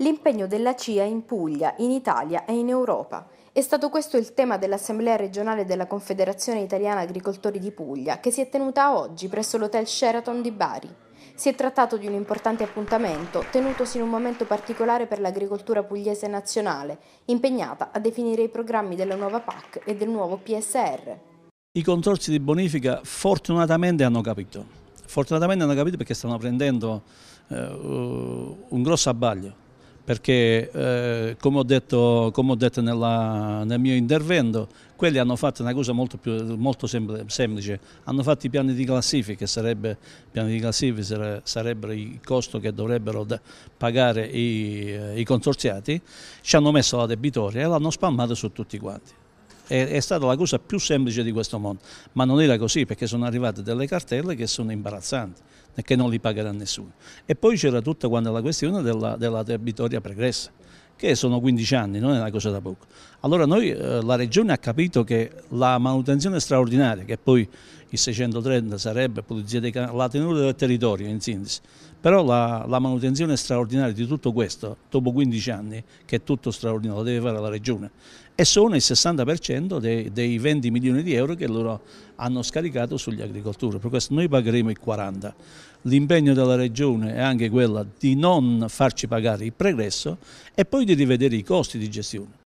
l'impegno della CIA in Puglia, in Italia e in Europa. È stato questo il tema dell'Assemblea regionale della Confederazione Italiana Agricoltori di Puglia, che si è tenuta oggi presso l'Hotel Sheraton di Bari. Si è trattato di un importante appuntamento, tenutosi in un momento particolare per l'agricoltura pugliese nazionale, impegnata a definire i programmi della nuova PAC e del nuovo PSR. I consorsi di bonifica fortunatamente hanno capito, fortunatamente hanno capito perché stanno prendendo eh, un grosso abbaglio perché eh, come ho detto, come ho detto nella, nel mio intervento, quelli hanno fatto una cosa molto, più, molto semplice, hanno fatto i piani di classifica, sarebbe, piani di classifica sare, sarebbero il costo che dovrebbero pagare i, eh, i consorziati, ci hanno messo la debitoria e l'hanno spammato su tutti quanti è, è, stata la cosa più semplice di questo mondo, ma non era così perché sono arrivate delle cartelle che sono imbarazzanti e che non li pagherà nessuno. E poi c'era tutta quando la questione della, della debitoria pregressa che sono 15 anni, non è una cosa da poco. Allora noi, eh, la Regione ha capito che la manutenzione straordinaria, che poi il 630 sarebbe pulizia dei canali, la tenuta del territorio in sintesi, però la, la, manutenzione straordinaria di tutto questo, dopo 15 anni, che è tutto straordinario, lo deve fare la Regione, e sono il 60% dei, dei 20 milioni di euro che loro hanno scaricato sugli agricoltori, per questo noi pagheremo il 40%. L'impegno della Regione è anche quello di non farci pagare il pregresso e poi di rivedere i costi di gestione.